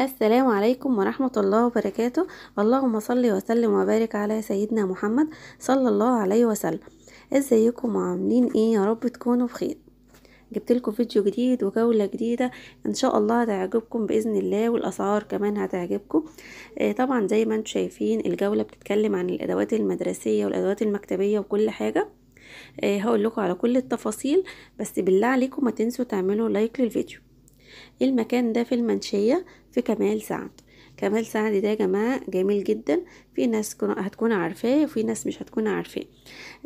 السلام عليكم ورحمة الله وبركاته اللهم صل وسلم وبارك على سيدنا محمد صلى الله عليه وسلم ازيكم وعاملين ايه يا رب تكونوا بخير جبت لكم فيديو جديد وجولة جديدة ان شاء الله هتعجبكم بإذن الله والاسعار كمان هتعجبكم آه، طبعا زي ما انتم شايفين الجولة بتتكلم عن الادوات المدرسية والادوات المكتبية وكل حاجة آه، هقول لكم على كل التفاصيل بس بالله عليكم ما تنسوا تعملوا لايك للفيديو المكان ده في المنشية في كمال سعد كمال سعد ده يا جماعة جميل جدا في ناس هتكون عارفاه وفي ناس مش هتكون عارفاه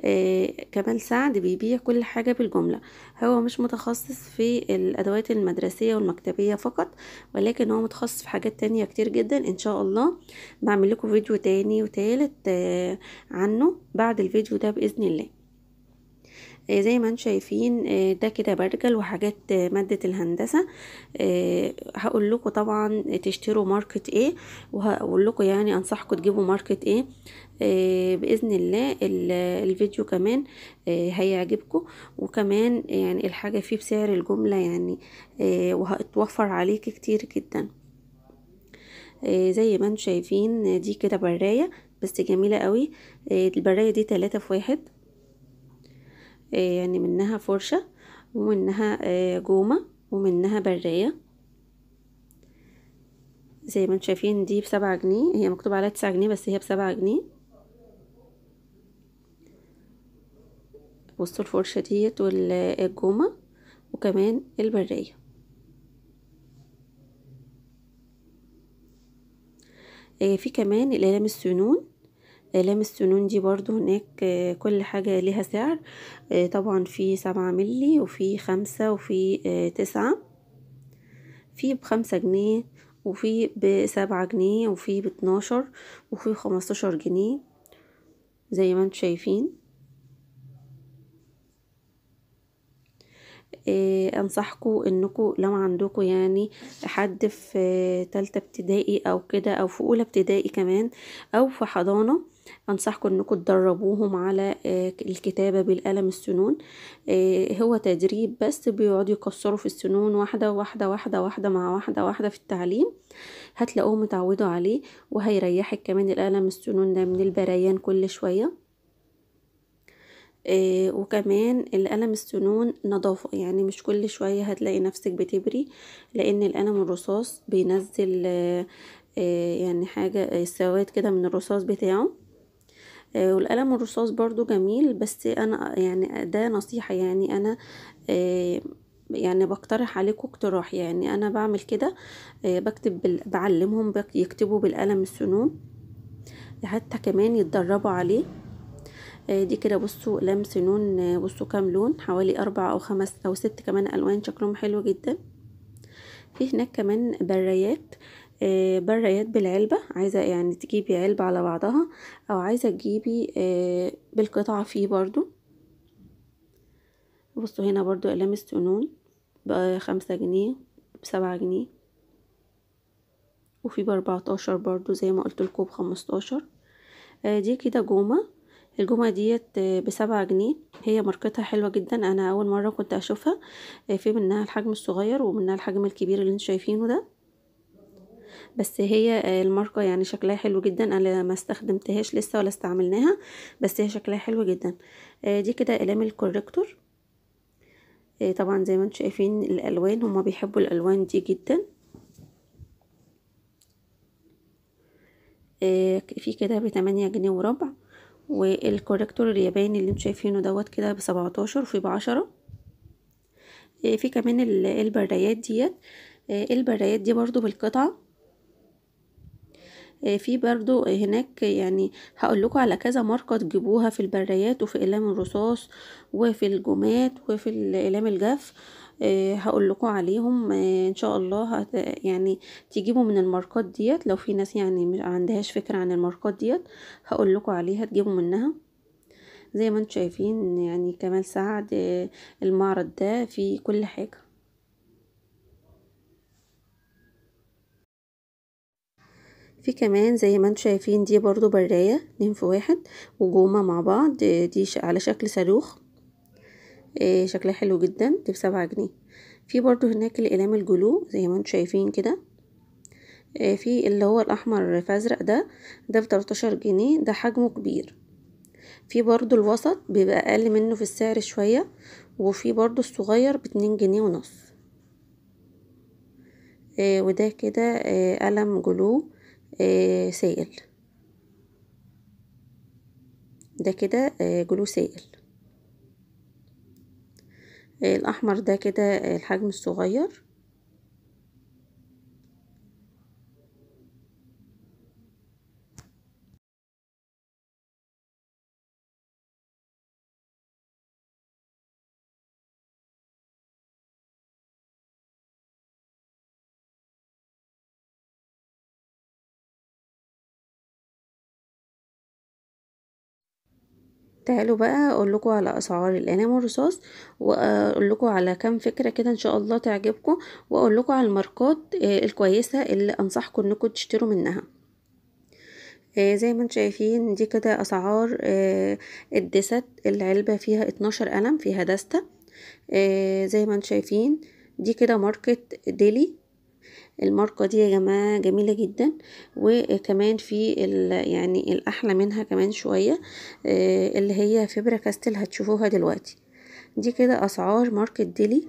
آه، كمال سعد بيبيع كل حاجة بالجملة هو مش متخصص في الأدوات المدرسية والمكتبية فقط ولكن هو متخصص في حاجات تانية كتير جدا إن شاء الله بعمل لكم فيديو تاني وتالت آه، عنه بعد الفيديو ده بإذن الله آه، زي ما انتم شايفين آه، ده كده برجل وحاجات آه، مادة الهندسة هقول لكم طبعا تشتروا ماركة ايه وهقول لكم يعني انصحكم تجيبوا ماركة ايه باذن الله الفيديو كمان هيعجبكم وكمان يعني الحاجة فيه بسعر الجملة يعني وهتوفر عليك كتير جدا زي ما انتم شايفين دي كده براية بس جميلة قوي البراية دي تلاتة في واحد آه، يعني منها فرشة ومنها آه، جومة ومنها برية زي ما انتم شايفين دي بسبعة جنيه هي مكتوب عليها تسعة جنيه بس هي بسبعة جنيه بصوا الفرشة ديت والجومة وكمان البرية آه، في كمان الالام السنون آلام السنون دي برضو هناك آه، كل حاجة ليها سعر آه، طبعا في سبعة ملي وفي خمسة وفي آه، تسعة في بخمسة جنيه وفي بسبعة جنيه وفي باتناشر وفي خمستاشر جنيه زي ما انتم شايفين إيه انصحكم انكم لو عندكم يعني حد في تالتة ابتدائي او كده او في اولى ابتدائي كمان او في حضانة أنصحكم أنكم تدربوهم على آه، الكتابة بالقلم السنون آه، هو تدريب بس بيقعدوا يكسروا في السنون واحدة واحدة واحدة واحدة مع واحدة واحدة في التعليم هتلاقوهم متعودوا عليه وهيريحك كمان القلم السنون ده من البريان كل شوية إيه وكمان القلم السنون نظافة يعني مش كل شوية هتلاقي نفسك بتبري لأن القلم الرصاص بينزل إيه يعني حاجة سواد كده من الرصاص بتاعه آه، والقلم الرصاص برضو جميل بس انا آه، يعني ده نصيحة يعني انا آه، يعني بقترح عليكم اقتراح يعني انا بعمل كده بكتب بعلمهم يكتبوا بالقلم السنون حتى كمان يتدربوا عليه دي كده بصوا لام سنون بصوا كام لون حوالي اربع او خمس او ست كمان الوان شكلهم حلو جدا في هناك كمان بريات آه، برقيات بالعلبة عايزة يعني تجيبي علبة على بعضها او عايزة تجيبي آه، بالقطعة فيه برضو بصوا هنا برضو اقلام السنون بخمسة جنيه بسبعة جنيه وفي باربعتاشر برضو زي ما قلت لكم بخمستاشر آه، دي كده جومة الجومة ديت بسبعة جنيه هي ماركتها حلوة جدا انا اول مرة كنت اشوفها في منها الحجم الصغير ومنها الحجم الكبير اللي انتوا شايفينه ده بس هي آه، الماركة يعني شكلها حلو جدا انا ما استخدمتهاش لسه ولا استعملناها بس هي شكلها حلو جدا آه، دي كده اقلام الكوريكتور آه، طبعا زي ما انتم شايفين الالوان هما بيحبوا الالوان دي جدا في كده بتمانية جنيه وربع والكوريكتور الياباني اللي انتم شايفينه دوت كده بسبعتاشر وفي بعشرة في كمان البرايات ديت البرايات دي برضو بالقطعة آه، في برضو هناك يعني هقول لكم على كذا ماركة تجيبوها في البريات وفي اقلام الرصاص وفي الجمات وفي اقلام الجاف آه، هقول لكم عليهم آه، ان شاء الله هت يعني تجيبوا من الماركات ديت لو في ناس يعني ما عندهاش فكرة عن الماركات ديت هقول لكم عليها تجيبوا منها زي ما انتم شايفين يعني كمال سعد المعرض ده فيه كل حاجة في كمان زي ما انتوا شايفين دي برضو براية اتنين في واحد وجومة مع بعض دي على شكل صاروخ آه، شكلها حلو جدا دي بسبعة جنيه في برضو هناك الإلام الجلو زي ما انتوا شايفين كده آه، في اللي هو الأحمر في أزرق ده ده 13 جنيه ده حجمه كبير في برضو الوسط بيبقى أقل منه في السعر شوية وفي برضو الصغير باتنين جنيه ونص آه، وده كده قلم جلو آه، سائل ده كده آه، جلو سائل آه، الأحمر ده كده الحجم الصغير تعالوا بقى اقول لكم على اسعار الانامو رصاص واقول لكم على كام فكره كده ان شاء الله تعجبكم واقول لكم على الماركات آه، الكويسه اللي انصحكم انكم تشتروا منها آه، زي ما انتم شايفين دي كده اسعار آه، الدست العلبه فيها 12 قلم فيها دسته زي ما انتم شايفين دي كده ماركه ديلي الماركة دي يا جماعة جميلة جدا وكمان في يعني الأحلى منها كمان شوية آه، اللي هي فيبرا كاستل هتشوفوها دلوقتي دي كده أسعار ماركة ديلي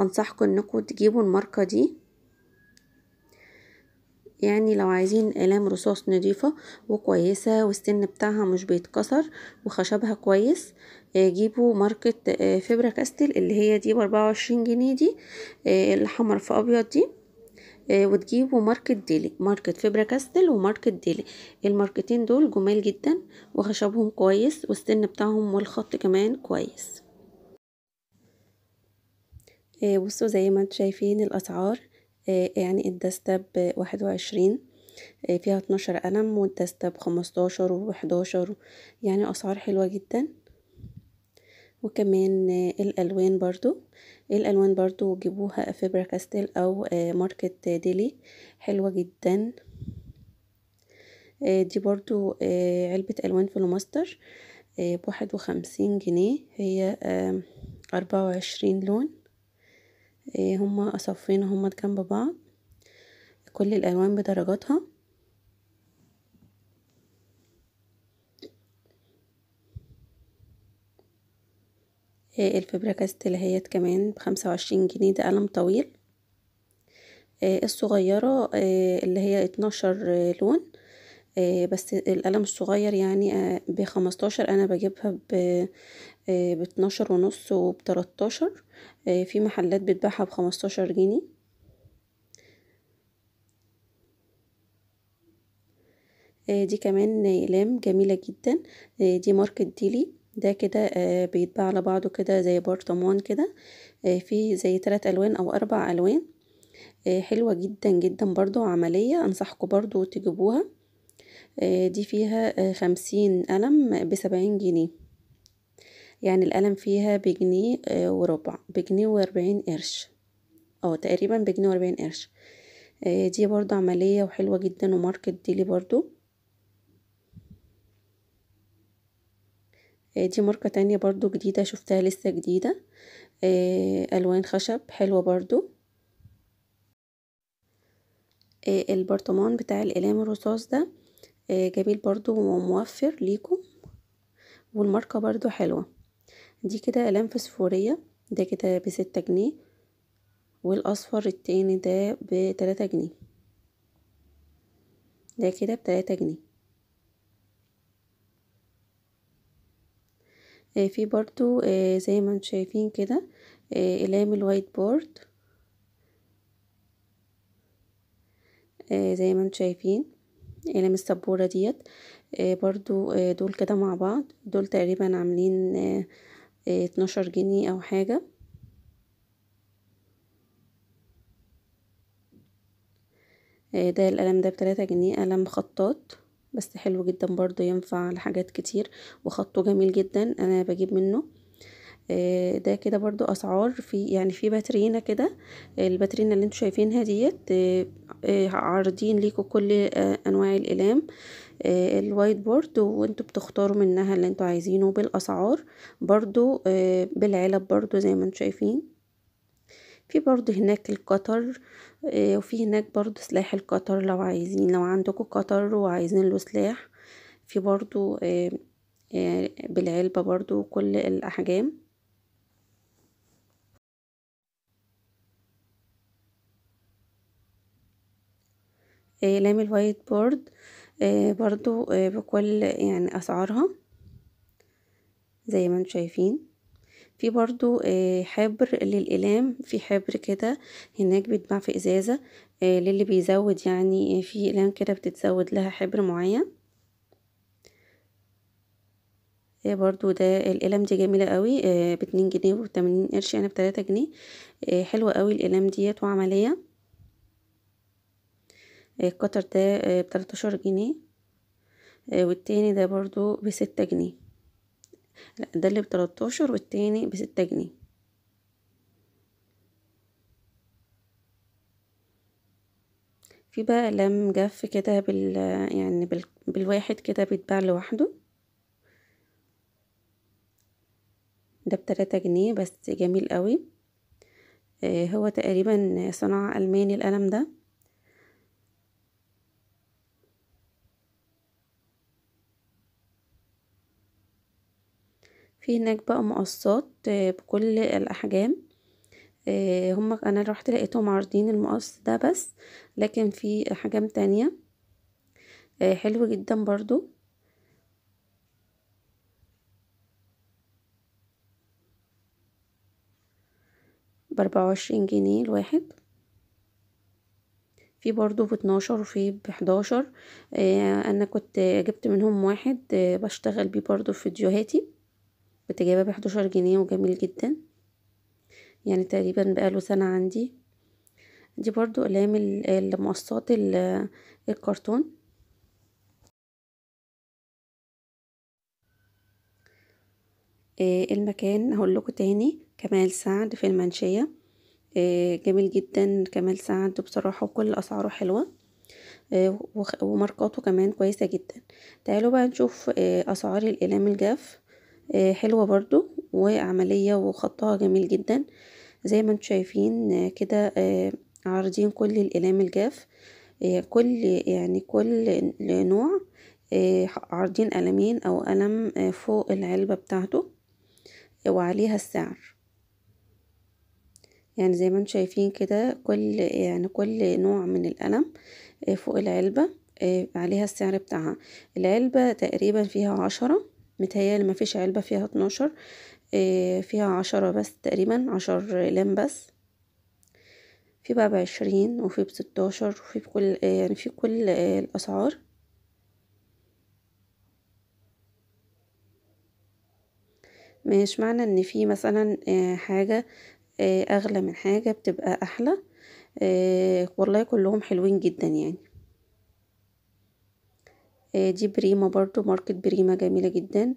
أنصحكم إنكم تجيبوا الماركة دي يعني لو عايزين آلام رصاص نظيفة وكويسة والسن بتاعها مش بيتكسر وخشبها كويس آه، جيبوا ماركة آه، فبرا كاستل اللي هي دي باربعة وعشرين جنيه دي الحمر في ابيض دي آه، وتجيبوا ماركت ديلي ماركت فيبرا كاستل وماركت ديلي الماركتين دول جمال جدا وخشبهم كويس والسن بتاعهم والخط كمان كويس آه، بصوا زي ما انتم شايفين الاسعار آه، يعني الدستة بواحد وعشرين فيها اتناشر قلم والدستة بخمستاشر وحداشر يعني اسعار حلوة جدا وكمان الالوان برضو الالوان برضو جيبوها فيبرا كاستل او ماركت آه، ديلي حلوه جدا آه، دي برضو آه، علبه الوان فلوماستر بواحد وخمسين جنيه هي اربعة وعشرين لون هما صفين هما جنب بعض كل الالوان بدرجاتها آه، الفبركاست كاست اللي هي كمان بخمسة وعشرين جنيه ده قلم طويل آه، الصغيرة آه، اللي هي اتناشر لون بس القلم الصغير يعني بخمستاشر انا بجيبها ب باتناشر ونص وبتلاتاشر في محلات بتباعها بخمستاشر جنيه دي كمان اقلام جميلة جدا دي ماركة ديلي ده كده آه، بيتباع على بعضه كده زي برطمان كده آه، فيه زي تلات ألوان أو أربع ألوان آه، حلوة جدا جدا برضو عملية أنصحكم برضو تجيبوها دي فيها خمسين قلم بسبعين جنيه يعني القلم فيها بجنيه وربع بجنيه واربعين قرش اه تقريبا بجنيه واربعين قرش دي برضو عملية وحلوة جدا وماركت ديلي برضو آه، دي ماركة تانية برضو جديدة شفتها لسه جديدة آه، ألوان خشب حلوة برضو آه، البرطمان بتاع الإلام الرصاص ده جميل برضو وموفر ليكم والماركة برضو حلوة دي كده ألام فسفورية ده كده بستة جنيه والأصفر التاني ده بتلاتة جنيه ده كده بتلاتة جنيه آه، في برضو آه، زي ما انتم شايفين كده الام الوايت بورد زي ما انتم شايفين الام السبورة ديت آه، برضو دول كده مع بعض دول تقريبا عاملين اتناشر جنيه او حاجة ده القلم ده بتلاتة جنيه قلم خطاط بس حلو جدا برضو ينفع لحاجات كتير وخطه جميل جدا انا بجيب منه آه، ده كده برضو اسعار في يعني في باترينا كده آه، الباترينا اللي انتوا شايفينها ديت آه، عارضين ليكوا كل انواع الالام الوايت بورد وانتوا بتختاروا منها اللي انتوا عايزينه بالاسعار برضو بالعلب برضو زي ما انتوا شايفين في برضو هناك القطر آه وفي هناك برضو سلاح القطر لو عايزين لو عندكوا قطر وعايزين له سلاح في برضو آه آه بالعلبة برضو كل الأحجام آه، لام الوايت بورد آه، برضو آه، بكل يعني أسعارها زي ما انتم شايفين في برضو آه، حبر للإلام في حبر كده هناك بيتباع في إزازة آه، للي بيزود يعني آه، في إلام كده بتتزود لها حبر معين برضو ده الإلام دي جميلة قوي باتنين جنيه وبتمانين قرش أنا يعني بتلاتة جنيه حلوة قوي الإلام ديت وعملية القطر ده بتلاتاشر جنيه والتاني ده برضو بستة جنيه لا ده اللي بتلتاشر والتاني بستة جنيه في بقى قلم جاف كده بال يعني بال... بالواحد كده بيتباع لوحده ده بتلاتة جنيه بس جميل قوي آه، هو تقريبا صنع ألماني القلم ده في هناك بقى مقصات آه، بكل الأحجام آه، هم أنا رحت لقيتهم عارضين المقص ده بس لكن في أحجام تانية آه، حلو جدا برضو بأربعة وعشرين جنيه الواحد في برضو باتناشر وفي بحداشر انا كنت جبت منهم واحد بشتغل بيه برضو في فيديوهاتي بتجابه بحداشر جنيه وجميل جدا يعني تقريبا بقاله سنة عندي دي برضو أقلام المقصات الكرتون آه، المكان هقول لكم تاني كمال سعد في المنشية آه، جميل جدا كمال سعد بصراحة وكل أسعاره حلوة آه، وماركاته كمان كويسة جدا تعالوا بقى نشوف أسعار الأقلام الجاف آه، حلوة برضو وعملية وخطها جميل جدا زي ما انتم شايفين آه، كده آه، عارضين كل الالام الجاف كل يعني كل نوع عارضين قلمين او قلم فوق العلبة بتاعته وعليها السعر يعني زي ما انتم شايفين كده كل يعني كل نوع من القلم فوق العلبة عليها السعر بتاعها العلبة تقريبا فيها عشرة متهيالي مفيش علبة فيها اتناشر آه، فيها عشرة بس تقريبا عشر لام بس في بقى بعشرين وفي بستاشر وفي بكل آه، يعني في كل آه، الأسعار مش معنى ان في مثلا حاجة اغلى من حاجة بتبقى احلى والله كلهم حلوين جدا يعني آه، دي بريمة برضو ماركة بريمة جميلة جدا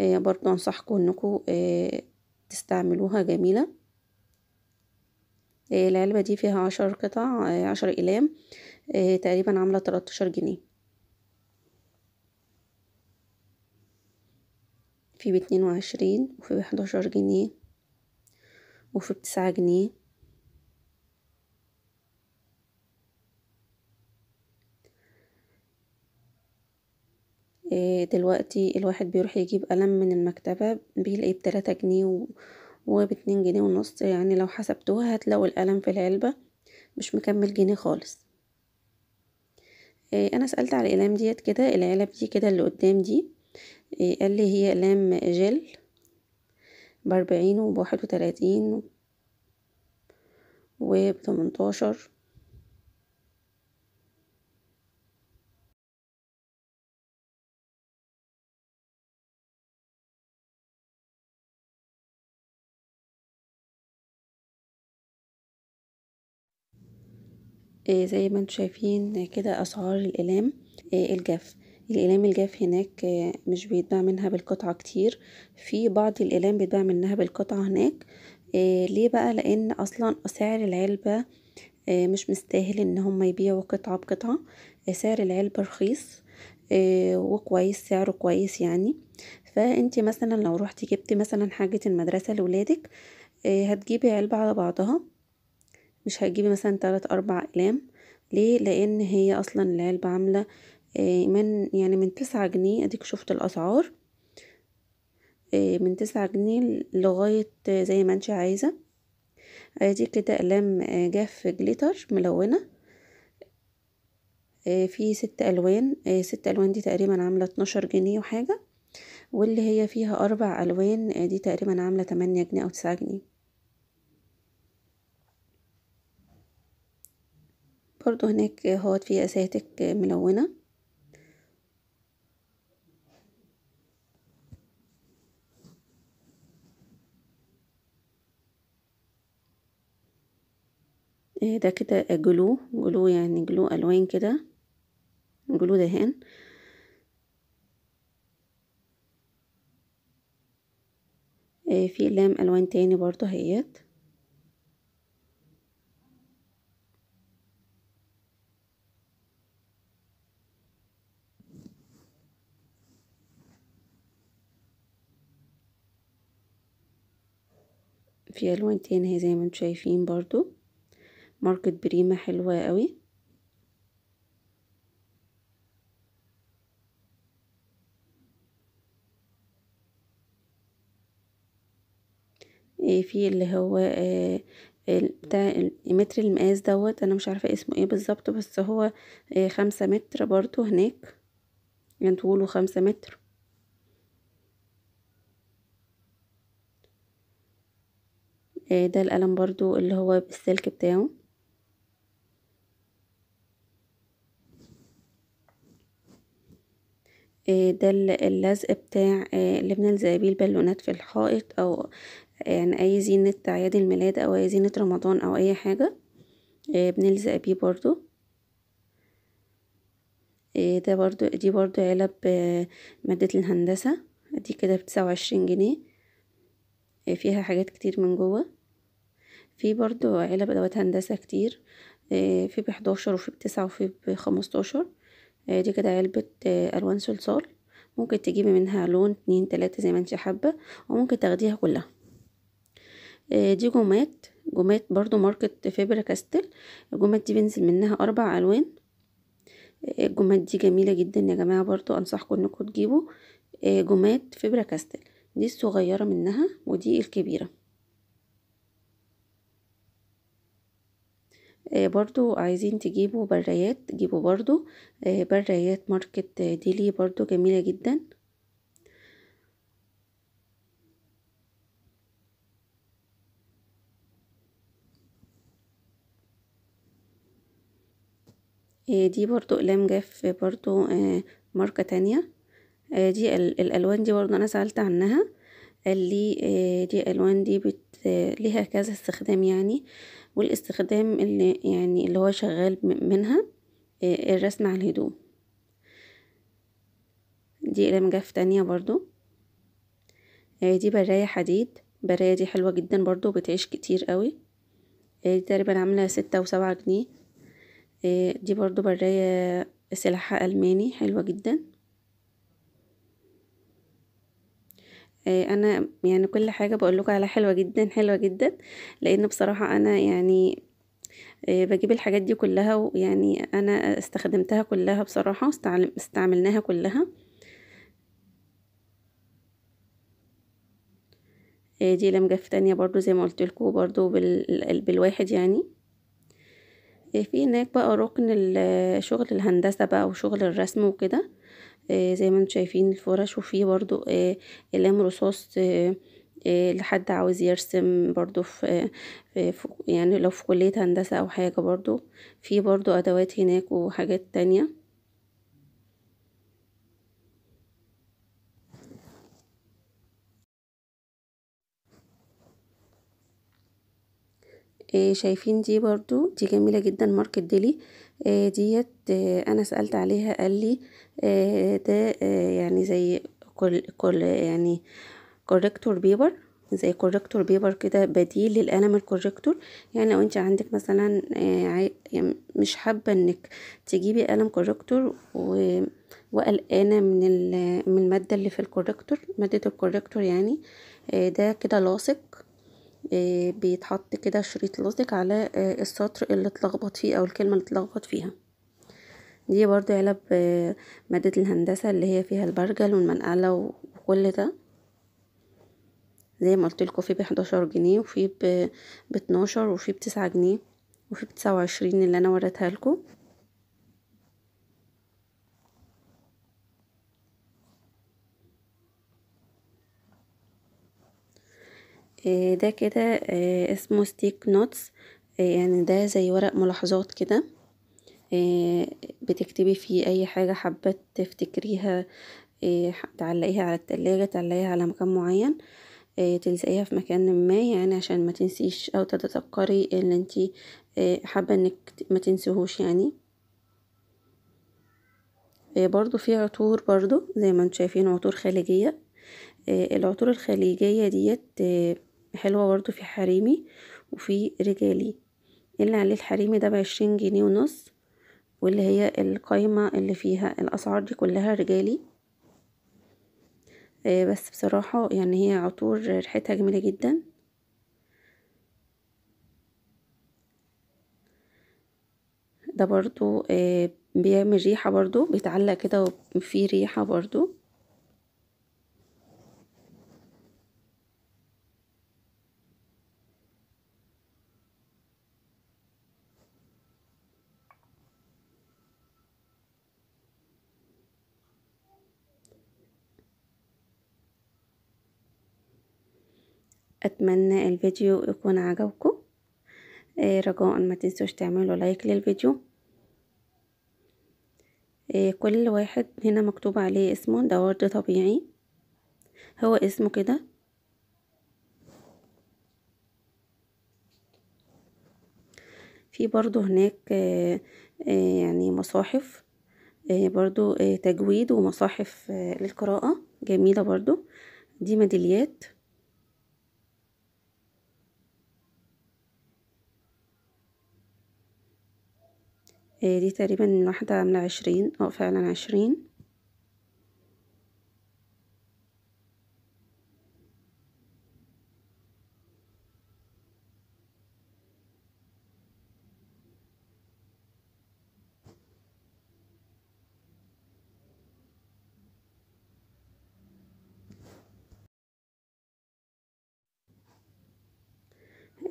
آه، برضو أنصحكم أنكم آه، تستعملوها جميلة العلبة دي فيها عشر قطع عشر إلام تقريبا عاملة تلتاشر جنيه في باتنين وعشرين وفي بحداشر جنيه وفي بتسعة جنيه إيه، دلوقتي الواحد بيروح يجيب قلم من المكتبة بيلاقيه بتلاتة جنيه وباتنين جنيه ونص يعني لو حسبتوها هتلاقوا القلم في العلبة مش مكمل جنيه خالص إيه، انا سألت على الأقلام ديت كده العلب دي كده اللي قدام دي إيه، قال لي هي أقلام جل بأربعين وبواحد وتلاتين وبتمنتاشر إيه، زي ما انتم شايفين كده اسعار الالام إيه، الجاف الالام الجاف هناك إيه، مش بيتباع منها بالقطعة كتير في بعض الالام بيتباع منها بالقطعة هناك ليه بقى لان اصلا سعر العلبة مش مستاهل ان هم يبيعوا قطعة بقطعة سعر العلبة رخيص وكويس سعره كويس يعني فانت مثلا لو روحتي جبتي مثلا حاجة المدرسة لولادك هتجيبي علبة على بعضها مش هتجيبي مثلا تلات أربع أقلام ليه لأن هي أصلا العلبة عاملة آه، من يعني من تسعة جنيه أديك شفت الأسعار آه، من تسعة جنيه لغاية زي ما انت عايزة ادي كده أقلام آه، جاف جليتر ملونة في ست ألوان ست ألوان دي تقريبا عاملة اتناشر جنيه وحاجة واللي هي فيها أربع ألوان دي تقريبا عاملة تمانية جنيه أو تسعة جنيه برضو هناك هوت فيه اساتك ملونة إيه، ده كده جلو جلو يعني جلو الوان كده جلو دهان إيه، في لام الوان تاني برضو هيت في الوان تاني اهي زي ما انتم شايفين برضو ماركة بريمة حلوة قوي ايه في اللي هو آه، بتاع متر المقاس دوت انا مش عارفه اسمه ايه بالظبط بس هو آه، خمسة متر برضو هناك يعني طوله خمسة متر آه، ده القلم برضو اللي هو بالسلك بتاعه آه، ده اللزق بتاع آه، اللي بنلزق بيه البالونات في الحائط او يعني اي زينة عيد الميلاد او اي زينة رمضان او اي حاجة بنلزق بيه برضو ده برضو دي برضو علب مادة الهندسة دي كده بتسعة وعشرين جنيه فيها حاجات كتير من جوه في برضو علب ادوات هندسة كتير آه، في بحداشر وفي ب 9 وفي بخمستاشر آه، دي كده علبة آه، الوان صلصال ممكن تجيبي منها لون اتنين تلاتة زي ما انت حابة وممكن تاخديها كلها دي جومات جومات برضو ماركة فيبر كاستل الجومات دي بنزل منها اربع الوان الجومات دي جميلة جدا يا جماعة برضو انصحكم انكم تجيبوا جومات فيبر كاستل دي الصغيرة منها ودي الكبيرة آه، برضو عايزين تجيبوا برايات جيبوا برضو آه، برايات ماركت ديلي برضو جميلة جدا آه، دي برضو اقلام جاف برضو ماركة تانية دي الالوان دي برضو انا سألت عنها قال لي دي الوان دي بت ليها كذا استخدام يعني والاستخدام اللي يعني اللي هو شغال منها آه، الرسم على الهدوم دي قلم جاف تانية برضو آه، دي براية حديد براية دي حلوة جدا برضو بتعيش كتير قوي آه، دي تقريبا عاملة ستة وسبعة جنيه دي برضو براية سلحة ألماني حلوة جدا آه، انا يعني كل حاجه بقول لكم على حلوه جدا حلوه جدا لان بصراحه انا يعني آه، بجيب الحاجات دي كلها ويعني انا استخدمتها كلها بصراحه استعملناها كلها آه، دي لمجف تانية برضو زي ما قلت لكم برضو بال... بالواحد يعني في هناك بقى ركن شغل الهندسة بقى وشغل الرسم وكده آه، زي ما انتم شايفين الفرش وفيه برضو اقلام آه، رصاص آه، لحد عاوز يرسم برضو في, في يعني لو في كلية هندسة او حاجة برضو في برضو ادوات هناك وحاجات تانية شايفين دي برضو دي جميلة جدا ماركة ديلي آه، ديت آه، انا سألت عليها قال لي آه، ده يعني زي كل كل يعني كوركتور بيبر زي كوركتور بيبر كده بديل للقلم الكوركتور يعني لو انت عندك مثلا يعني مش حابه انك تجيبي قلم كوركتور وقلقانه من من الماده اللي في الكوركتور ماده الكوركتور يعني ده كده لاصق آه، بيتحط كده شريط لاصق على آه، السطر اللي اتلخبط فيه او الكلمة اللي اتلخبط فيها دي برضو علب آه، مادة الهندسة اللي هي فيها البرجل والمنقلة وكل ده زي ما قلت لكم في بحداشر جنيه وفي باتناشر وفي بتسعة جنيه وفي بتسعة وعشرين اللي انا وريتها لكم آه، ده كده آه، اسمه ستيك نوتس آه، يعني ده زي ورق ملاحظات كده بتكتبي فيه اي حاجة حابة تفتكريها تعلقيها على التلاجة تعلقيها على مكان معين تلزقيها في مكان ما يعني عشان ما تنسيش او تتذكري اللي انتي حابة انك ما تنسيهوش يعني برضو في عطور برضو زي ما انتم شايفين عطور خليجية العطور الخليجية ديت حلوة برضو في حريمي وفي رجالي اللي عليه الحريمي ده بعشرين جنيه ونص واللي هي القايمة اللي فيها الأسعار دي كلها رجالي آه، بس بصراحة يعني هي عطور ريحتها جميلة جدا ده برضو آه، بيعمل ريحة برضو بيتعلق كده في ريحة برضو اتمنى الفيديو يكون عجبكم إيه، رجاء ما تنسوش تعملوا لايك للفيديو إيه، كل واحد هنا مكتوب عليه اسمه ده ورد طبيعي هو اسمه كده في برضو هناك إيه، يعني مصاحف برضو تجويد ومصاحف للقراءة جميلة برضو دي ميداليات آه، دي تقريبا واحدة عاملة عشرين اه فعلا عشرين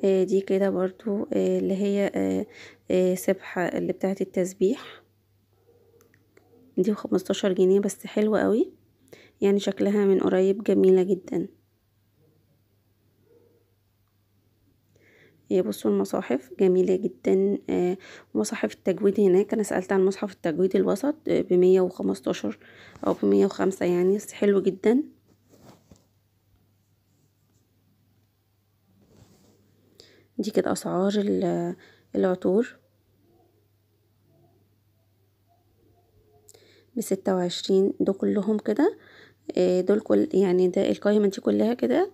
آه، دي كده برضو آه، اللي هي آه، سبحة اللي بتاعت التسبيح دي بخمستاشر جنيه بس حلوة قوي يعني شكلها من قريب جميلة جدا بصوا المصاحف جميلة جدا مصاحف التجويد هناك أنا سألت عن مصحف التجويد الوسط بمية وخمستاشر أو بمية وخمسة يعني بس حلو جدا دي كده اسعار العطور بستة وعشرين دول كلهم كده آه، دول كل يعني ده القايمة دي كلها كده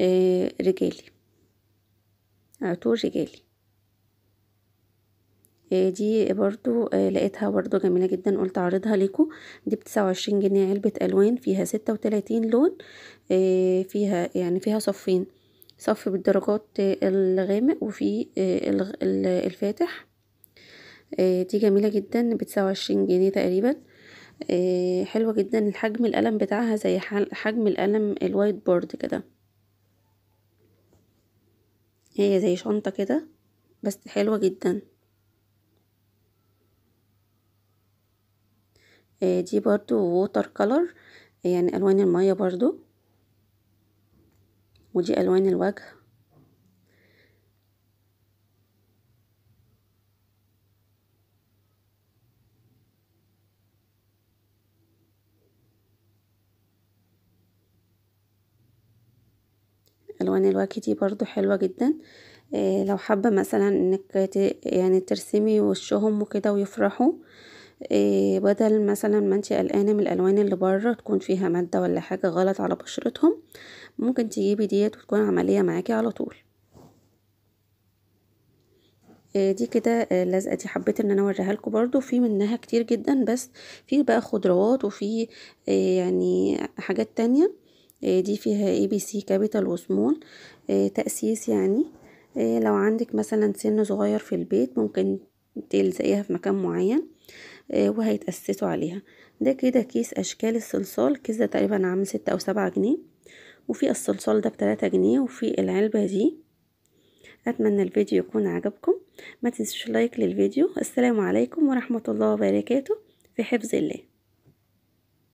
آه، رجالي عطور رجالي آه، دي برضو لقيتها برضو جميلة جدا قلت اعرضها لكم دي بتسعة وعشرين جنيه علبة الوان فيها ستة وتلاتين لون فيها يعني فيها صفين صف بالدرجات الغامق وفي آه، الفاتح آه، دي جميلة جدا بتساوي عشرين جنيه تقريبا آه، حلوة جدا الحجم القلم بتاعها زي حجم القلم الوايت بورد كده هي زي شنطة كده بس حلوة جدا دي برضو ووتر كولر يعني الوان المية برضو ودي ألوان الوجه الوان الوجه دي برضو حلوة جدا إيه لو حابة مثلا انك يعني ترسمي وشهم وكده ويفرحوا إيه، بدل مثلا ما انت قلقانه من الالوان اللي بره تكون فيها ماده ولا حاجه غلط على بشرتهم ممكن تجيبي ديت وتكون عمليه معاكي على طول إيه، دي كده اللزقه آه، دي حبيت ان انا اوريها لكم برده في منها كتير جدا بس في بقى خضروات وفي آه، يعني حاجات تانية إيه، دي فيها اي بي سي كابيتال وسمول تاسيس يعني لو عندك مثلا سن صغير في البيت ممكن تلزقيها في مكان معين آه، وهيتأسسوا عليها ده كده كيس أشكال الصلصال كيس ده تقريبا عامل ستة أو سبعة جنيه وفي الصلصال ده بتلاتة جنيه وفي العلبة دي أتمنى الفيديو يكون عجبكم ما تنسوش لايك للفيديو السلام عليكم ورحمة الله وبركاته في حفظ الله